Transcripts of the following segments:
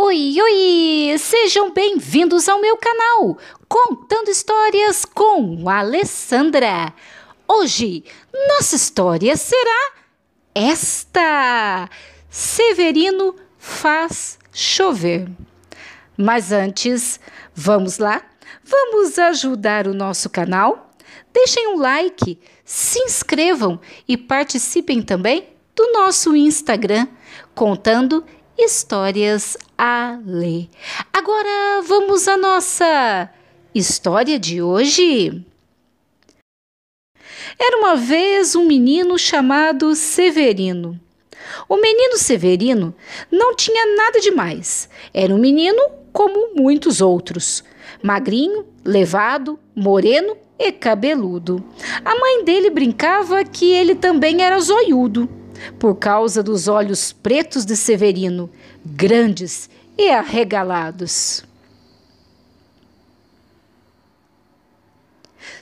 Oi, oi! Sejam bem-vindos ao meu canal Contando Histórias com Alessandra. Hoje, nossa história será esta: Severino faz chover. Mas antes, vamos lá? Vamos ajudar o nosso canal? Deixem um like, se inscrevam e participem também do nosso Instagram contando histórias a ler. Agora vamos à nossa história de hoje. Era uma vez um menino chamado Severino. O menino Severino não tinha nada demais. Era um menino como muitos outros, magrinho, levado, moreno e cabeludo. A mãe dele brincava que ele também era zoiudo por causa dos olhos pretos de Severino, grandes e arregalados.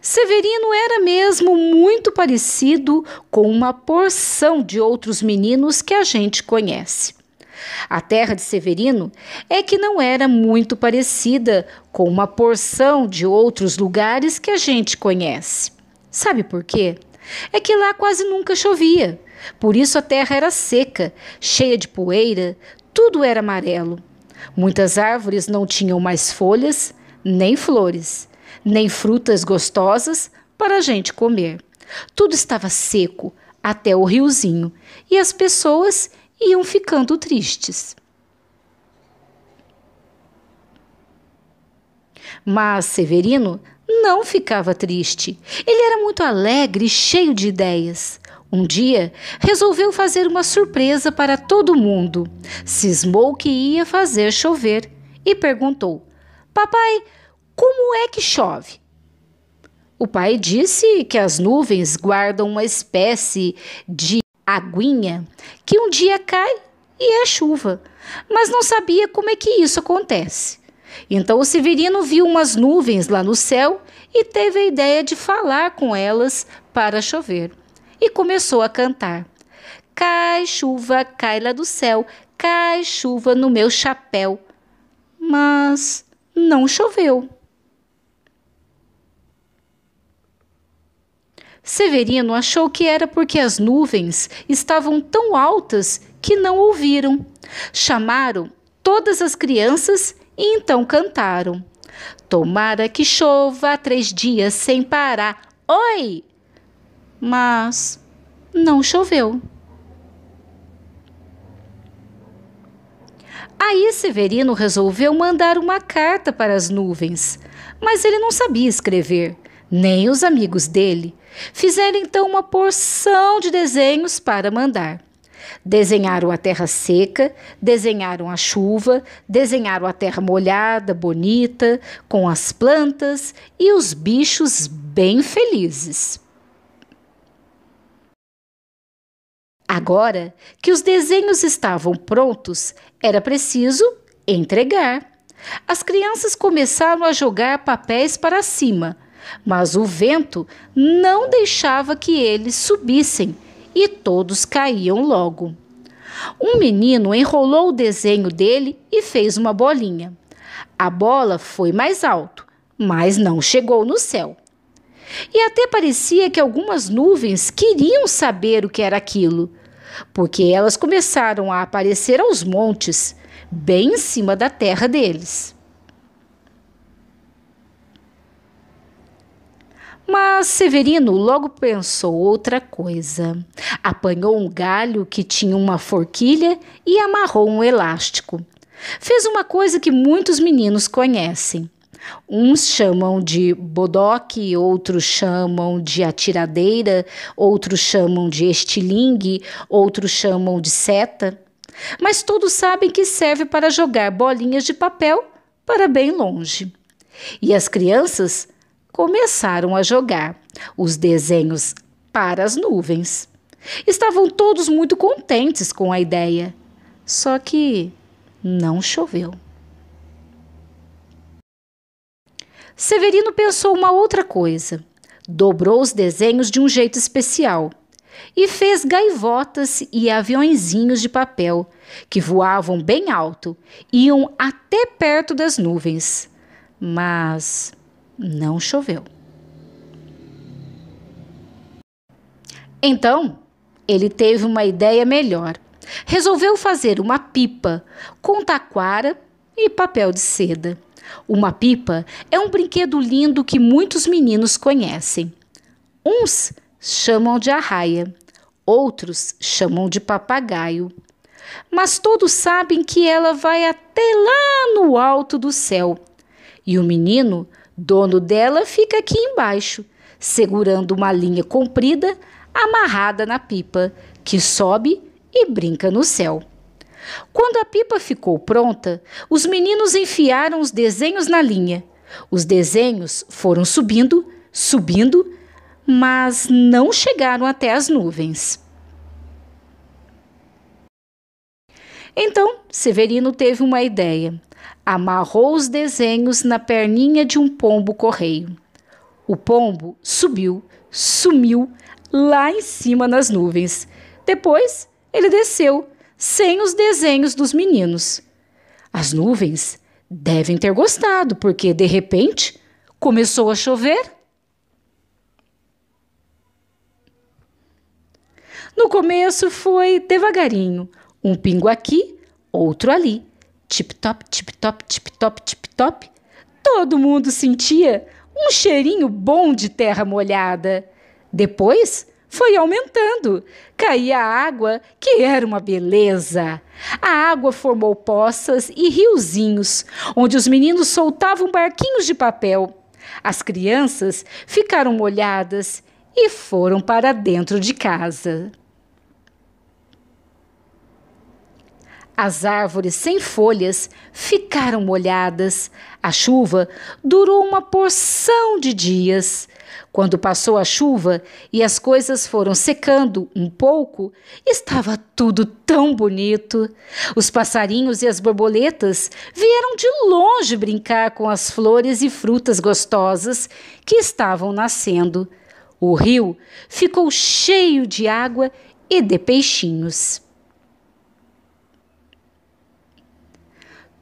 Severino era mesmo muito parecido com uma porção de outros meninos que a gente conhece. A terra de Severino é que não era muito parecida com uma porção de outros lugares que a gente conhece. Sabe por quê? É que lá quase nunca chovia. Por isso a terra era seca, cheia de poeira, tudo era amarelo. Muitas árvores não tinham mais folhas, nem flores, nem frutas gostosas para a gente comer. Tudo estava seco, até o riozinho, e as pessoas iam ficando tristes. Mas Severino não ficava triste. Ele era muito alegre e cheio de ideias. Um dia, resolveu fazer uma surpresa para todo mundo. Cismou que ia fazer chover e perguntou: Papai, como é que chove? O pai disse que as nuvens guardam uma espécie de aguinha que um dia cai e é chuva, mas não sabia como é que isso acontece. Então o Severino viu umas nuvens lá no céu e teve a ideia de falar com elas para chover e começou a cantar. Cai chuva, cai lá do céu, cai chuva no meu chapéu. Mas não choveu. Severino achou que era porque as nuvens estavam tão altas que não ouviram. Chamaram todas as crianças e então cantaram. Tomara que chova três dias sem parar. Oi! mas não choveu. Aí Severino resolveu mandar uma carta para as nuvens, mas ele não sabia escrever, nem os amigos dele. Fizeram então uma porção de desenhos para mandar. Desenharam a terra seca, desenharam a chuva, desenharam a terra molhada, bonita, com as plantas e os bichos bem felizes. Agora que os desenhos estavam prontos, era preciso entregar. As crianças começaram a jogar papéis para cima, mas o vento não deixava que eles subissem e todos caíam logo. Um menino enrolou o desenho dele e fez uma bolinha. A bola foi mais alto, mas não chegou no céu. E até parecia que algumas nuvens queriam saber o que era aquilo, porque elas começaram a aparecer aos montes, bem em cima da terra deles. Mas Severino logo pensou outra coisa. Apanhou um galho que tinha uma forquilha e amarrou um elástico. Fez uma coisa que muitos meninos conhecem. Uns chamam de bodoque, outros chamam de atiradeira, outros chamam de estilingue, outros chamam de seta. Mas todos sabem que serve para jogar bolinhas de papel para bem longe. E as crianças começaram a jogar os desenhos para as nuvens. Estavam todos muito contentes com a ideia. Só que não choveu. Severino pensou uma outra coisa. Dobrou os desenhos de um jeito especial e fez gaivotas e aviõezinhos de papel que voavam bem alto, iam até perto das nuvens. Mas não choveu. Então, ele teve uma ideia melhor. Resolveu fazer uma pipa com taquara e papel de seda. Uma pipa é um brinquedo lindo que muitos meninos conhecem. Uns chamam de arraia, outros chamam de papagaio. Mas todos sabem que ela vai até lá no alto do céu. E o menino, dono dela, fica aqui embaixo, segurando uma linha comprida amarrada na pipa, que sobe e brinca no céu. Quando a pipa ficou pronta, os meninos enfiaram os desenhos na linha. Os desenhos foram subindo, subindo, mas não chegaram até as nuvens. Então, Severino teve uma ideia. Amarrou os desenhos na perninha de um pombo correio. O pombo subiu, sumiu lá em cima nas nuvens. Depois, ele desceu sem os desenhos dos meninos. As nuvens devem ter gostado, porque de repente começou a chover. No começo foi devagarinho, um pingo aqui, outro ali. Tip-top, tip-top, tip-top, tip-top. Todo mundo sentia um cheirinho bom de terra molhada. Depois, foi aumentando. Caía água, que era uma beleza. A água formou poças e riozinhos, onde os meninos soltavam barquinhos de papel. As crianças ficaram molhadas e foram para dentro de casa. As árvores sem folhas ficaram molhadas. A chuva durou uma porção de dias. Quando passou a chuva e as coisas foram secando um pouco, estava tudo tão bonito. Os passarinhos e as borboletas vieram de longe brincar com as flores e frutas gostosas que estavam nascendo. O rio ficou cheio de água e de peixinhos.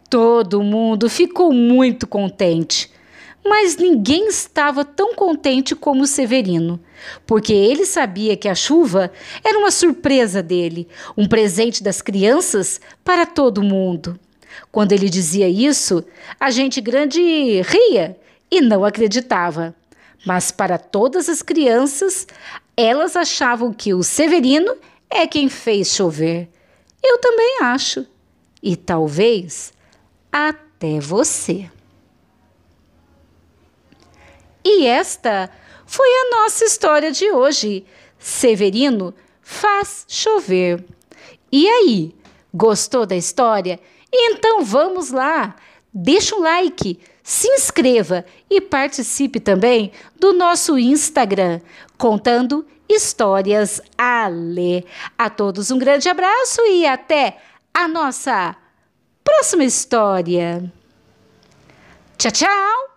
Todo mundo ficou muito contente. Mas ninguém estava tão contente como Severino, porque ele sabia que a chuva era uma surpresa dele, um presente das crianças para todo mundo. Quando ele dizia isso, a gente grande ria e não acreditava. Mas para todas as crianças, elas achavam que o Severino é quem fez chover. Eu também acho. E talvez até você. E esta foi a nossa história de hoje. Severino faz chover. E aí, gostou da história? Então vamos lá! Deixa um like, se inscreva e participe também do nosso Instagram, contando histórias a ler. A todos um grande abraço e até a nossa Próxima história. Tchau, tchau!